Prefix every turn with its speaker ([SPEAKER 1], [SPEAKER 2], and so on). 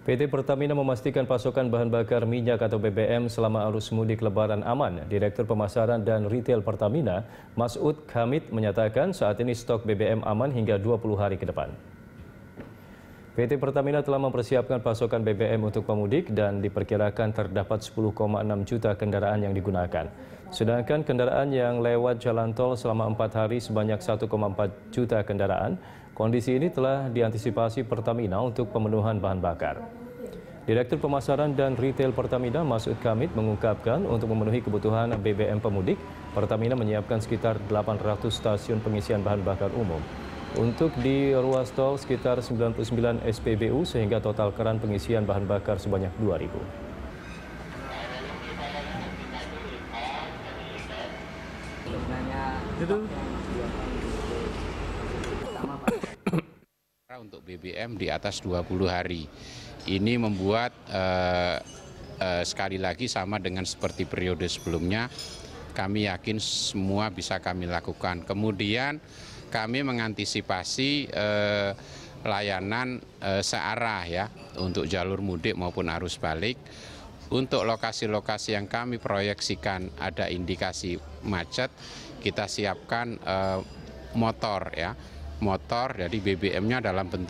[SPEAKER 1] PT Pertamina memastikan pasokan bahan bakar minyak atau BBM selama arus mudik lebaran aman. Direktur Pemasaran dan Retail Pertamina, Masud Kamit menyatakan saat ini stok BBM aman hingga 20 hari ke depan. PT Pertamina telah mempersiapkan pasokan BBM untuk pemudik dan diperkirakan terdapat 10,6 juta kendaraan yang digunakan. Sedangkan kendaraan yang lewat jalan tol selama 4 hari sebanyak 1,4 juta kendaraan. Kondisi ini telah diantisipasi Pertamina untuk pemenuhan bahan bakar. Direktur Pemasaran dan Retail Pertamina Masud Kamit mengungkapkan untuk memenuhi kebutuhan BBM pemudik, Pertamina menyiapkan sekitar 800 stasiun pengisian bahan bakar umum. Untuk di ruas tol sekitar 99 SPBU sehingga total keran pengisian bahan bakar sebanyak 2000.
[SPEAKER 2] itu
[SPEAKER 3] untuk BBM di atas 20 hari ini membuat eh, eh, sekali lagi sama dengan seperti periode sebelumnya kami yakin semua bisa kami lakukan. Kemudian kami mengantisipasi eh, layanan eh, searah ya untuk jalur mudik maupun arus balik. Untuk lokasi-lokasi yang kami proyeksikan ada indikasi macet, kita siapkan eh, motor ya, motor. Jadi BBM-nya dalam bentuk